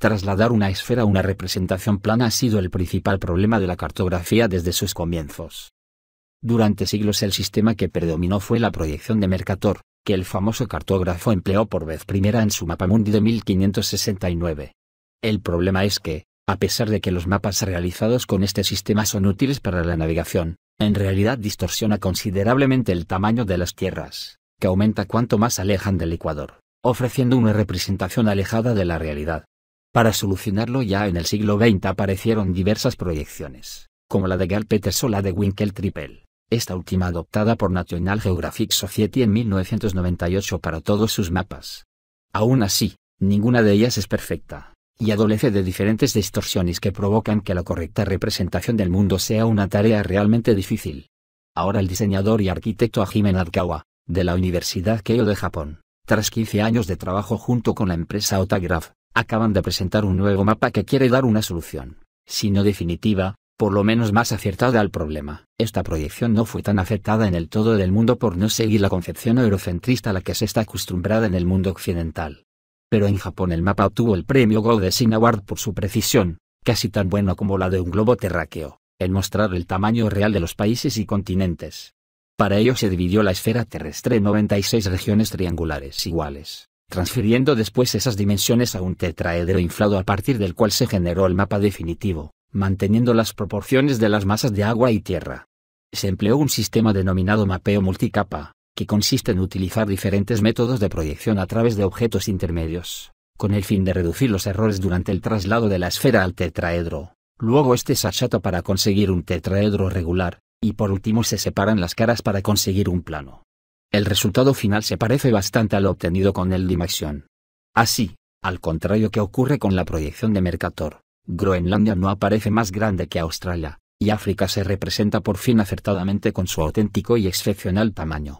trasladar una esfera a una representación plana ha sido el principal problema de la cartografía desde sus comienzos. Durante siglos el sistema que predominó fue la proyección de Mercator, que el famoso cartógrafo empleó por vez primera en su mapa mundi de 1569. El problema es que, a pesar de que los mapas realizados con este sistema son útiles para la navegación, en realidad distorsiona considerablemente el tamaño de las tierras, que aumenta cuanto más alejan del ecuador, ofreciendo una representación alejada de la realidad. Para solucionarlo ya en el siglo XX aparecieron diversas proyecciones, como la de Gal Peters o la de Winkel Triple, esta última adoptada por National Geographic Society en 1998 para todos sus mapas. Aún así, ninguna de ellas es perfecta, y adolece de diferentes distorsiones que provocan que la correcta representación del mundo sea una tarea realmente difícil. Ahora el diseñador y arquitecto Ajime Nagawa, de la Universidad Keio de Japón, tras 15 años de trabajo junto con la empresa Otagraph, acaban de presentar un nuevo mapa que quiere dar una solución, si no definitiva, por lo menos más acertada al problema. Esta proyección no fue tan aceptada en el todo del mundo por no seguir la concepción eurocentrista a la que se está acostumbrada en el mundo occidental. Pero en Japón el mapa obtuvo el premio Goldesign Award por su precisión, casi tan buena como la de un globo terráqueo, en mostrar el tamaño real de los países y continentes. Para ello se dividió la esfera terrestre en 96 regiones triangulares iguales transfiriendo después esas dimensiones a un tetraedro inflado a partir del cual se generó el mapa definitivo, manteniendo las proporciones de las masas de agua y tierra. Se empleó un sistema denominado mapeo multicapa, que consiste en utilizar diferentes métodos de proyección a través de objetos intermedios, con el fin de reducir los errores durante el traslado de la esfera al tetraedro. Luego este se achata para conseguir un tetraedro regular, y por último se separan las caras para conseguir un plano. El resultado final se parece bastante al obtenido con el Dimaxion. Así, al contrario que ocurre con la proyección de Mercator, Groenlandia no aparece más grande que Australia, y África se representa por fin acertadamente con su auténtico y excepcional tamaño.